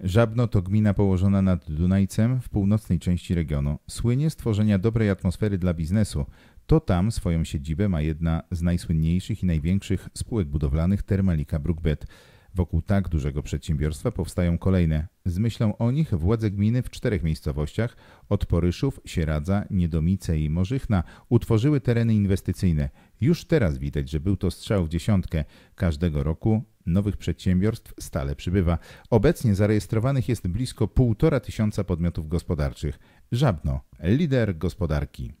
Żabno to gmina położona nad Dunajcem w północnej części regionu. Słynie stworzenia dobrej atmosfery dla biznesu. To tam swoją siedzibę ma jedna z najsłynniejszych i największych spółek budowlanych Termalika Brookbed. Wokół tak dużego przedsiębiorstwa powstają kolejne. Z myślą o nich władze gminy w czterech miejscowościach od Poryszów, Sieradza, Niedomice i Morzychna utworzyły tereny inwestycyjne. Już teraz widać, że był to strzał w dziesiątkę. Każdego roku Nowych przedsiębiorstw stale przybywa. Obecnie zarejestrowanych jest blisko półtora tysiąca podmiotów gospodarczych. Żabno, lider gospodarki.